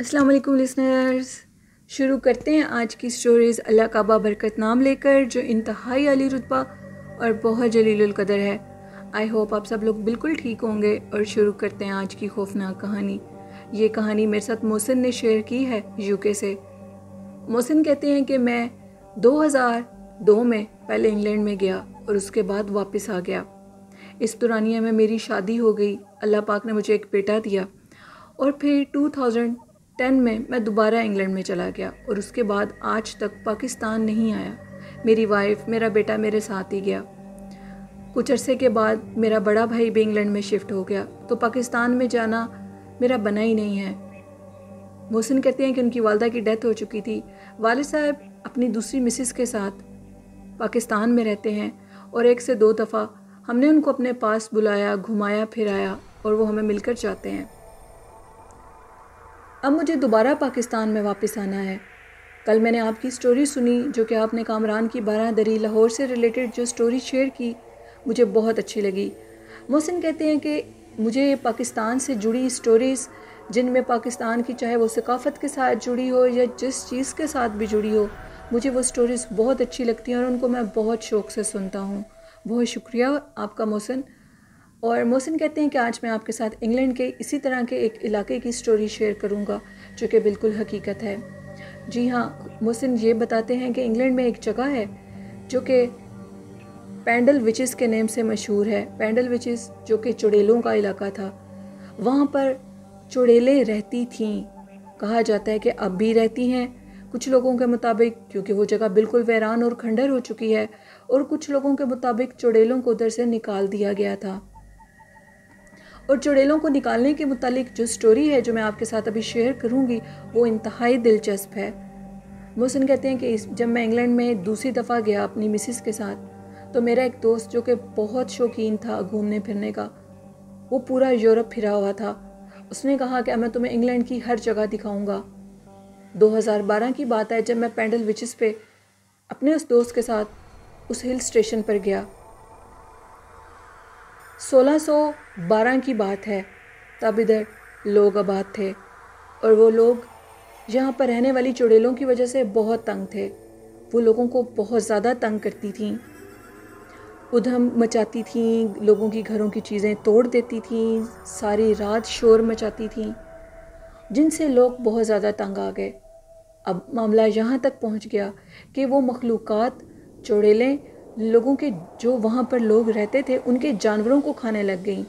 अस्सलाम वालेकुम लिसनर्स शुरू करते हैं आज की स्टोरीज़ अल्लाह काबा बरकत नाम लेकर जो इंतहाई अली रुतबा और बहुत जलीलकदर है आई होप आप सब लोग बिल्कुल ठीक होंगे और शुरू करते हैं आज की खौफनाक कहानी ये कहानी मेरे साथ मोहसिन ने शेयर की है यूके से मोहसिन कहते हैं कि मैं 2002 में पहले इंग्लैंड में गया और उसके बाद वापस आ गया इस दुरानिया में मेरी शादी हो गई अल्लाह पाक ने मुझे एक बेटा दिया और फिर 2000 टेन में मैं दोबारा इंग्लैंड में चला गया और उसके बाद आज तक पाकिस्तान नहीं आया मेरी वाइफ मेरा बेटा मेरे साथ ही गया कुछ अरसे के बाद मेरा बड़ा भाई भी इंग्लैंड में शिफ्ट हो गया तो पाकिस्तान में जाना मेरा बना ही नहीं है मोहसिन कहते हैं कि उनकी वालदा की डेथ हो चुकी थी वाल साहब अपनी दूसरी मिसिस के साथ पाकिस्तान में रहते हैं और एक से दो दफ़ा हमने उनको अपने पास बुलाया घुमाया फिराया और वो हमें मिलकर जाते हैं अब मुझे दोबारा पाकिस्तान में वापस आना है कल मैंने आपकी स्टोरी सुनी जो कि आपने कामरान की बारादरी लाहौर से रिलेटेड जो स्टोरी शेयर की मुझे बहुत अच्छी लगी मोहसिन कहते हैं कि मुझे पाकिस्तान से जुड़ी स्टोरीज़ जिनमें पाकिस्तान की चाहे वो सकाफ़त के साथ जुड़ी हो या जिस चीज़ के साथ भी जुड़ी हो मुझे वो स्टोरीज़ बहुत अच्छी लगती हैं और उनको मैं बहुत शौक़ से सुनता हूँ बहुत शुक्रिया आपका मोहसिन और मोहसिन कहते हैं कि आज मैं आपके साथ इंग्लैंड के इसी तरह के एक इलाके की स्टोरी शेयर करूँगा जो कि बिल्कुल हकीकत है जी हाँ मोहसिन ये बताते हैं कि इंग्लैंड में एक जगह है जो कि पैंडल विचेस के नेम से मशहूर है पैंडल विचेस जो कि चुड़ेलों का इलाका था वहाँ पर चुड़ेलें रहती थीं कहा जाता है कि अब भी रहती हैं कुछ लोगों के मुताबिक क्योंकि वो जगह बिल्कुल वैरान और खंडर हो चुकी है और कुछ लोगों के मुताबिक चुड़ेलों को उधर से निकाल दिया गया था और चुड़ैलों को निकालने के मुतालिक जो स्टोरी है जो मैं आपके साथ अभी शेयर करूँगी वो इंतहाई दिलचस्प है मोहसिन कहते हैं कि जब मैं इंग्लैंड में दूसरी दफ़ा गया अपनी मिसिस के साथ तो मेरा एक दोस्त जो कि बहुत शौकीन था घूमने फिरने का वो पूरा यूरोप फिरा हुआ था उसने कहा कि मैं तुम्हें इंग्लैंड की हर जगह दिखाऊंगा 2012 की बात है जब मैं पेंडल विचिस पे अपने उस दोस्त के साथ उस हिल स्टेशन पर गया 1612 की बात है तब इधर लोग आबाद थे और वो लोग यहाँ पर रहने वाली चुड़ैलों की वजह से बहुत तंग थे वो लोगों को बहुत ज़्यादा तंग करती थीं उधम मचाती थीं लोगों की घरों की चीज़ें तोड़ देती थीं सारी रात शोर मचाती थीं जिनसे लोग बहुत ज़्यादा तंग आ गए अब मामला यहाँ तक पहुँच गया कि वो मखलूक़ात चुड़ैलें लोगों के जो वहाँ पर लोग रहते थे उनके जानवरों को खाने लग गई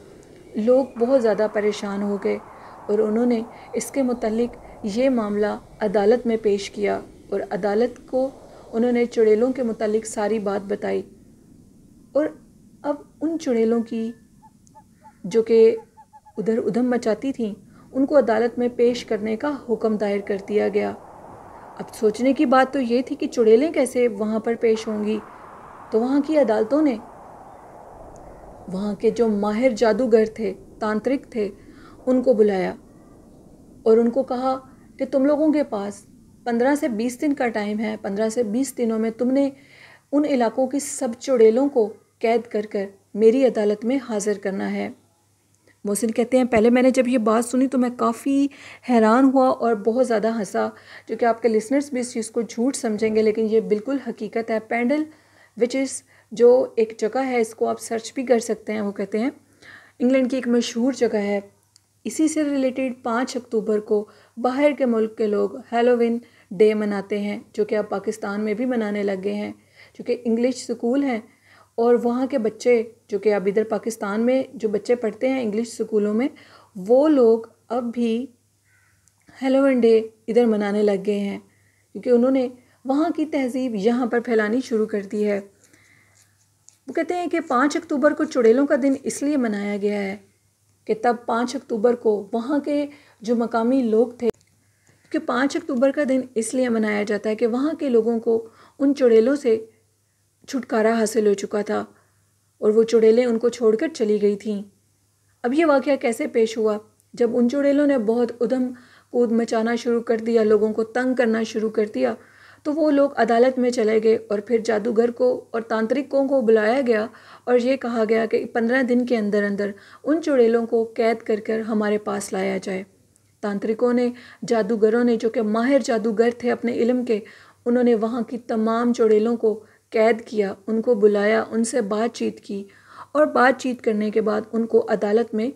लोग बहुत ज़्यादा परेशान हो गए और उन्होंने इसके मतलब ये मामला अदालत में पेश किया और अदालत को उन्होंने चुड़ैलों के मतलब सारी बात बताई और अब उन चुड़ैलों की जो कि उधर उधम मचाती थी उनको अदालत में पेश करने का हुक्म दायर कर दिया गया अब सोचने की बात तो ये थी कि चुड़ैलें कैसे वहाँ पर पेश होंगी तो वहाँ की अदालतों ने वहाँ के जो माहिर जादूगर थे तांत्रिक थे उनको बुलाया और उनको कहा कि तुम लोगों के पास पंद्रह से बीस दिन का टाइम है पंद्रह से बीस दिनों में तुमने उन इलाकों की सब चुड़ैलों को कैद कर कर मेरी अदालत में हाज़िर करना है मोहसिन कहते हैं पहले मैंने जब ये बात सुनी तो मैं काफ़ी हैरान हुआ और बहुत ज़्यादा हंसा क्योंकि आपके लिसनर्स भी इस चीज़ को झूठ समझेंगे लेकिन ये बिल्कुल हकीकत है पैंडल विच इज़ जो एक जगह है इसको आप सर्च भी कर सकते हैं वो कहते हैं इंग्लैंड की एक मशहूर जगह है इसी से रिलेटेड पाँच अक्टूबर को बाहर के मुल्क के लोग हेलोविन डे मनाते हैं जो कि अब पाकिस्तान में भी मनाने लग गए हैं जो कि इंग्लिश स्कूल हैं और वहाँ के बच्चे जो कि अब इधर पाकिस्तान में जो बच्चे पढ़ते हैं इंग्लिश स्कूलों में वो लोग अब भी हेलोविन डे इधर मनाने लग गए हैं क्योंकि उन्होंने वहाँ की तहजीब यहाँ पर फैलानी शुरू कर दी है वो कहते हैं कि पाँच अक्टूबर को चुड़ैलों का दिन इसलिए मनाया गया है कि तब पाँच अक्टूबर को वहाँ के जो मकामी लोग थे कि पाँच अक्टूबर का दिन इसलिए मनाया जाता है कि वहाँ के लोगों को उन चुड़ैलों से छुटकारा हासिल हो चुका था और वो चुड़ैलें उनको छोड़कर चली गई थी अब ये वाक़ कैसे पेश हुआ जब उन चुड़ैलों ने बहुत उधम कूद मचाना शुरू कर दिया लोगों को तंग करना शुरू कर दिया तो वो लोग अदालत में चले गए और फिर जादूगर को और तांत्रिकों को बुलाया गया और ये कहा गया कि पंद्रह दिन के अंदर अंदर उन चुड़ैलों को कैद कर कर हमारे पास लाया जाए तांत्रिकों ने जादूगरों ने जो कि माहिर जादूगर थे अपने इलम के उन्होंने वहाँ की तमाम चुड़ैलों को कैद किया उनको बुलाया उनसे बातचीत की और बातचीत करने के बाद उनको अदालत में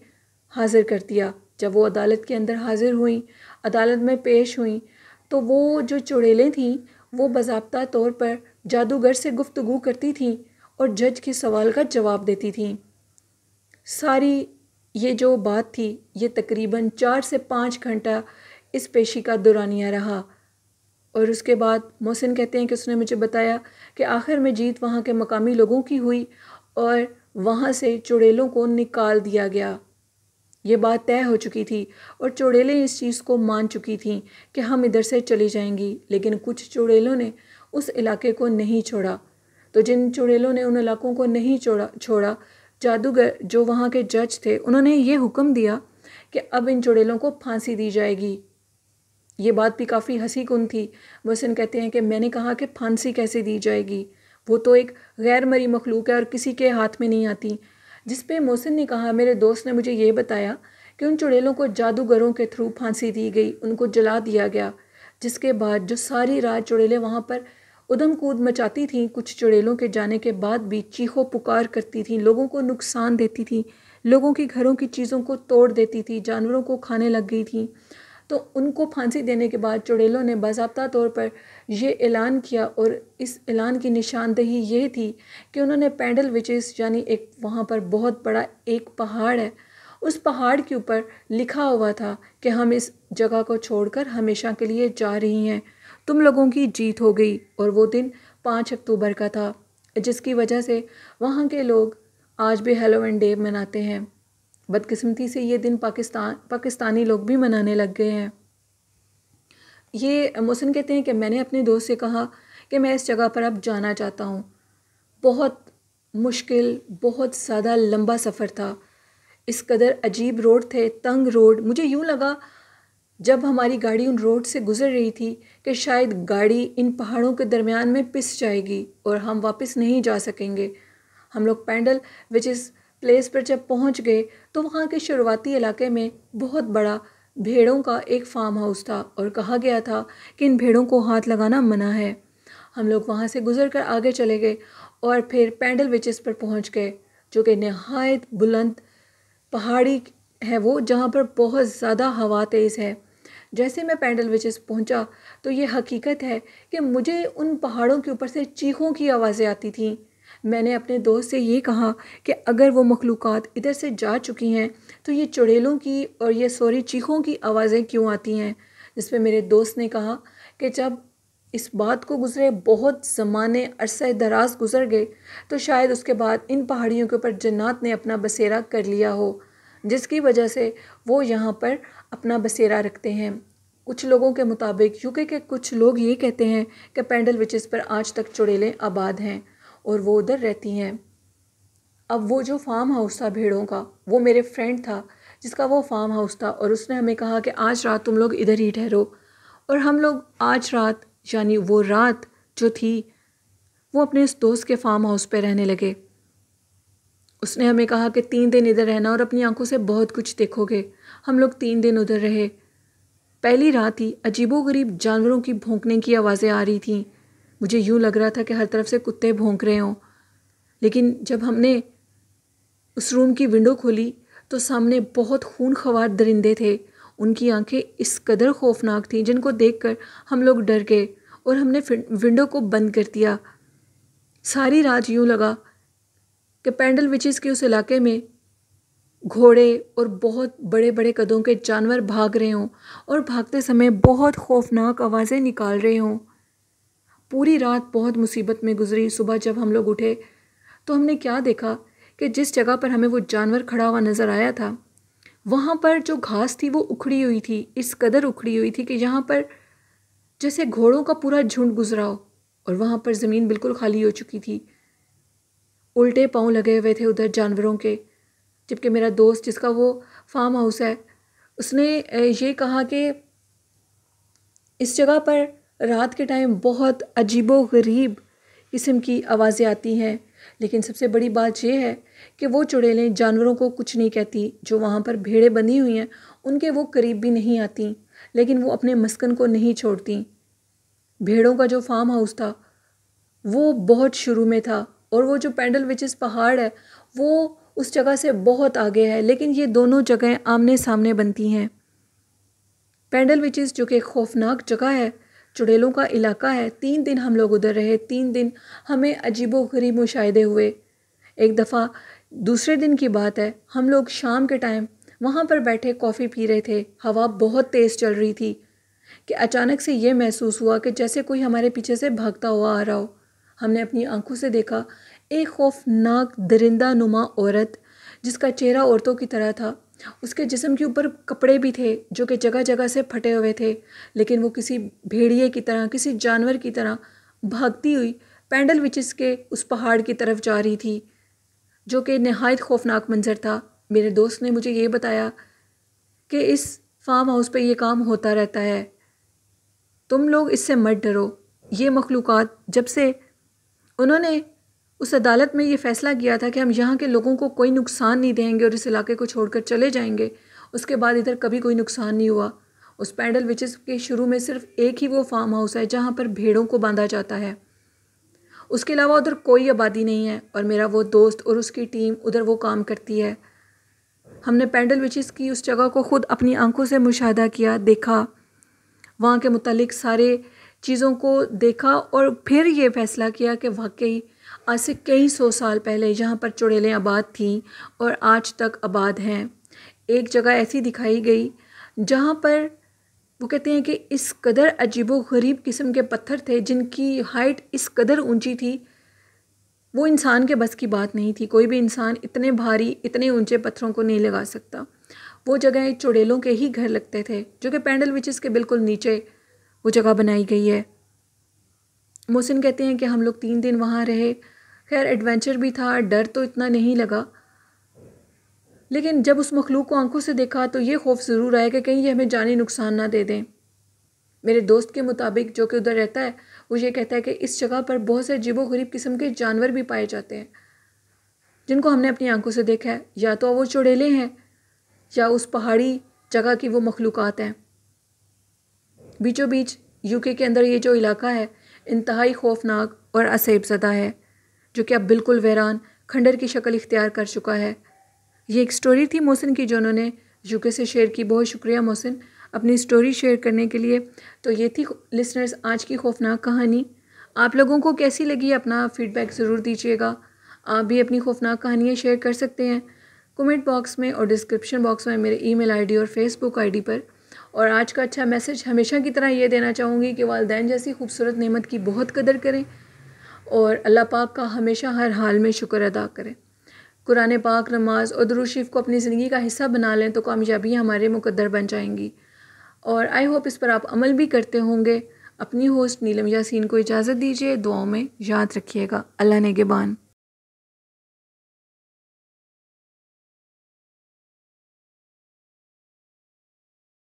हाज़िर कर दिया जब वो अदालत के अंदर हाज़िर हुई अदालत में पेश हुई तो वो जो चुड़ैलें थीं वो बाबा तौर पर जादूगर से गुफ्तगु करती थी और जज के सवाल का जवाब देती थीं सारी ये जो बात थी ये तकरीबन चार से पाँच घंटा इस पेशी का दुरानिया रहा और उसके बाद मोहसिन कहते हैं कि उसने मुझे बताया कि आखिर में जीत वहाँ के मकामी लोगों की हुई और वहाँ से चुड़ैलों को निकाल दिया गया ये बात तय हो चुकी थी और चुड़ैलें इस चीज़ को मान चुकी थीं कि हम इधर से चली जाएंगी लेकिन कुछ चुड़ैलों ने उस इलाके को नहीं छोड़ा तो जिन चुड़ैलों ने उन इलाकों को नहीं छोड़ा छोड़ा जादूगर जो वहाँ के जज थे उन्होंने ये हुक्म दिया कि अब इन चुड़ैलों को फांसी दी जाएगी ये बात भी काफ़ी हंसी कुन थी वसन कहते हैं कि मैंने कहा कि फांसी कैसे दी जाएगी वो तो एक गैर मरी मखलूक है और किसी के हाथ में नहीं आती जिस पे मोहसिन ने कहा मेरे दोस्त ने मुझे ये बताया कि उन चुड़ैलों को जादूगरों के थ्रू फांसी दी गई उनको जला दिया गया जिसके बाद जो सारी रात चुड़ैलें वहाँ पर उधम कूद मचाती थीं कुछ चुड़ैलों के जाने के बाद भी चीखों पुकार करती थीं लोगों को नुकसान देती थीं लोगों के घरों की चीज़ों को तोड़ देती थी जानवरों को खाने लग गई थी तो उनको फांसी देने के बाद चुड़ैलों ने बाबा तौर पर ये ऐलान किया और इस ऐलान की निशानदेही यह थी कि उन्होंने पैंडल विचेस यानी एक वहाँ पर बहुत बड़ा एक पहाड़ है उस पहाड़ के ऊपर लिखा हुआ था कि हम इस जगह को छोड़कर हमेशा के लिए जा रही हैं तुम लोगों की जीत हो गई और वो दिन पाँच अक्टूबर का था जिसकी वजह से वहाँ के लोग आज भी हेलोवन डे मनाते हैं बदकिस्मती से ये दिन पाकिस्तान पाकिस्तानी लोग भी मनाने लग गए हैं ये मोहसिन कहते हैं कि मैंने अपने दोस्त से कहा कि मैं इस जगह पर अब जाना चाहता हूँ बहुत मुश्किल बहुत ज़्यादा लंबा सफ़र था इस कदर अजीब रोड थे तंग रोड मुझे यूँ लगा जब हमारी गाड़ी उन रोड से गुज़र रही थी कि शायद गाड़ी इन पहाड़ों के दरमियान में पिस जाएगी और हम वापस नहीं जा सकेंगे हम लोग पैंडल विच इस प्लेस पर जब पहुंच गए तो वहाँ के शुरुआती इलाके में बहुत बड़ा भेड़ों का एक फार्म हाउस था और कहा गया था कि इन भेड़ों को हाथ लगाना मना है हम लोग वहाँ से गुजर कर आगे चले गए और फिर पैंडल विचेस पर पहुँच गए जो कि नहायत बुलंद पहाड़ी है वो जहाँ पर बहुत ज़्यादा हवा तेज़ है जैसे मैं पैंडल विचेस पहुँचा तो ये हकीकत है कि मुझे उन पहाड़ों के ऊपर से चीखों की आवाज़ें आती थीं मैंने अपने दोस्त से ये कहा कि अगर वो मखलूक इधर से जा चुकी हैं तो ये चुड़ेलों की और ये सॉरी चीखों की आवाज़ें क्यों आती हैं जिस पर मेरे दोस्त ने कहा कि जब इस बात को गुज़रे बहुत ज़माने अरसा दराज गुज़र गए तो शायद उसके बाद इन पहाड़ियों के ऊपर जन्नात ने अपना बसेरा कर लिया हो जिसकी वजह से वो यहाँ पर अपना बसेरा रखते हैं कुछ लोगों के मुताबिक यूके के कुछ लोग ये कहते हैं कि पेंडल विचेस पर आज तक चुड़ेलें आबाद हैं और वो उधर रहती हैं अब वो जो फार्म हाउस था भेड़ों का वो मेरे फ्रेंड था जिसका वो फार्म हाउस था और उसने हमें कहा कि आज रात तुम लोग इधर ही ठहरो और हम लोग आज रात यानी वो रात जो थी वो अपने उस दोस्त के फार्म हाउस पे रहने लगे उसने हमें कहा कि तीन दिन इधर रहना और अपनी आंखों से बहुत कुछ देखोगे हम लोग तीन दिन उधर रहे पहली रात ही अजीबोगरीब जानवरों की भोंकने की आवाज़ें आ रही थीं मुझे यूँ लग रहा था कि हर तरफ से कुत्ते भोंक रहे हों लेकिन जब हमने उस रूम की विंडो खोली तो सामने बहुत खून खवार दरिंदे थे उनकी आंखें इस कदर खौफनाक थीं जिनको देखकर हम लोग डर गए और हमने विंडो को बंद कर दिया सारी रात यूँ लगा कि पैंडल विचिस के उस इलाके में घोड़े और बहुत बड़े बड़े कदों के जानवर भाग रहे हों और भागते समय बहुत खौफनाक आवाज़ें निकाल रहे हों पूरी रात बहुत मुसीबत में गुजरी सुबह जब हम लोग उठे तो हमने क्या देखा कि जिस जगह पर हमें वो जानवर खड़ा हुआ नज़र आया था वहाँ पर जो घास थी वो उखड़ी हुई थी इस कदर उखड़ी हुई थी कि यहाँ पर जैसे घोड़ों का पूरा झुंड गुजरा हो और वहाँ पर ज़मीन बिल्कुल खाली हो चुकी थी उल्टे पाँव लगे हुए थे उधर जानवरों के जबकि मेरा दोस्त जिसका वो फार्म हाउस है उसने ये कहा कि इस जगह पर रात के टाइम बहुत अजीबो गरीब किस्म की आवाज़ें आती हैं लेकिन सबसे बड़ी बात यह है कि वो चुड़ैलें जानवरों को कुछ नहीं कहती जो वहाँ पर भेड़ें बंधी हुई हैं उनके वो करीब भी नहीं आती लेकिन वो अपने मस्कन को नहीं छोड़ती भेड़ों का जो फार्म हाउस था वो बहुत शुरू में था और वो जो पेंडल विचेस पहाड़ है वो उस जगह से बहुत आगे है लेकिन ये दोनों जगहें आमने सामने बनती हैं पेंडल विचिस जो कि खौफनाक जगह है चुड़ैलों का इलाका है तीन दिन हम लोग उधर रहे तीन दिन हमें अजीबो गरीब मुशाहदे हुए एक दफ़ा दूसरे दिन की बात है हम लोग शाम के टाइम वहाँ पर बैठे कॉफ़ी पी रहे थे हवा बहुत तेज़ चल रही थी कि अचानक से ये महसूस हुआ कि जैसे कोई हमारे पीछे से भागता हुआ आ रहा हो हमने अपनी आंखों से देखा एक खौफनाक दरिंदा नुमा औरत जिसका चेहरा औरतों की तरह था उसके जिसम के ऊपर कपड़े भी थे जो कि जगह जगह से फटे हुए थे लेकिन वो किसी भेड़िए की तरह किसी जानवर की तरह भागती हुई पैंडल विचिस के उस पहाड़ की तरफ जा रही थी जो कि नहायत खौफनाक मंजर था मेरे दोस्त ने मुझे ये बताया कि इस फार्म हाउस पर यह काम होता रहता है तुम लोग इससे मत डरो ये मखलूक़ात जब से उन्होंने उस अदालत में ये फ़ैसला किया था कि हम यहाँ के लोगों को कोई नुकसान नहीं देंगे और इस इलाके को छोड़कर चले जाएंगे उसके बाद इधर कभी कोई नुकसान नहीं हुआ उस पैंडल विचेस के शुरू में सिर्फ एक ही वो फार्म हाउस है जहाँ पर भेड़ों को बांधा जाता है उसके अलावा उधर कोई आबादी नहीं है और मेरा वो दोस्त और उसकी टीम उधर वो काम करती है हमने पैंडल विचेस की उस जगह को ख़ुद अपनी आंखों से मुशाह किया देखा वहाँ के मतलब सारे चीज़ों को देखा और फिर ये फैसला किया कि वाकई आज से कई सौ साल पहले जहाँ पर चुड़ैलें आबाद थीं और आज तक आबाद हैं एक जगह ऐसी दिखाई गई जहाँ पर वो कहते हैं कि इस कदर अजीबो गरीब किस्म के पत्थर थे जिनकी हाइट इस कदर ऊंची थी वो इंसान के बस की बात नहीं थी कोई भी इंसान इतने भारी इतने ऊंचे पत्थरों को नहीं लगा सकता वो जगह चुड़ैलों के ही घर लगते थे जो कि पैंडल विचेस के बिल्कुल नीचे वो जगह बनाई गई है मोहसिन कहते हैं कि हम लोग तीन दिन वहाँ रहे खैर एडवेंचर भी था डर तो इतना नहीं लगा लेकिन जब उस मखलूक को आंखों से देखा तो ये खौफ ज़रूर आया कि कहीं ये हमें जानी नुकसान ना दे दें मेरे दोस्त के मुताबिक जो कि उधर रहता है वो ये कहता है कि इस जगह पर बहुत से जीबो गरीब किस्म के जानवर भी पाए जाते हैं जिनको हमने अपनी आंखों से देखा है या तो वो चुड़ेले हैं या उस पहाड़ी जगह की वो मखलूक हैं बीचों बीच यूके के अंदर ये जो इलाका है इंतहाई खौफनाक और असेबजदा है जो कि अब बिल्कुल वैरान खंडर की शक्ल इख्तियार कर चुका है ये एक स्टोरी थी मोहसिन की जो उन्होंने यूके से शेयर की बहुत शुक्रिया मोहसिन अपनी स्टोरी शेयर करने के लिए तो ये थी लिसनर्स आज की खौफनाक कहानी आप लोगों को कैसी लगी अपना फीडबैक ज़रूर दीजिएगा आप भी अपनी खौफनाक कहानियाँ शेयर कर सकते हैं कमेंट बॉक्स में और डिस्क्रिप्शन बॉक्स में मेरे ईमेल आईडी और फेसबुक आईडी पर और आज का अच्छा मैसेज हमेशा की तरह ये देना चाहूँगी कि वालदेन जैसी खूबसूरत नेमत की बहुत कदर करें और अल्लाह पाक का हमेशा हर हाल में शुक्र अदा करें कुरान पाक नमाज और दरुशीफ को अपनी ज़िंदगी का हिस्सा बना लें तो कामयाबी हमारे मुकदर बन जाएंगी और आई होप इस पर आप अमल भी करते होंगे अपनी होस्ट नीलम यासीन को इजाज़त दीजिए दुआओं में याद रखिएगा अल्लाह नेगेबान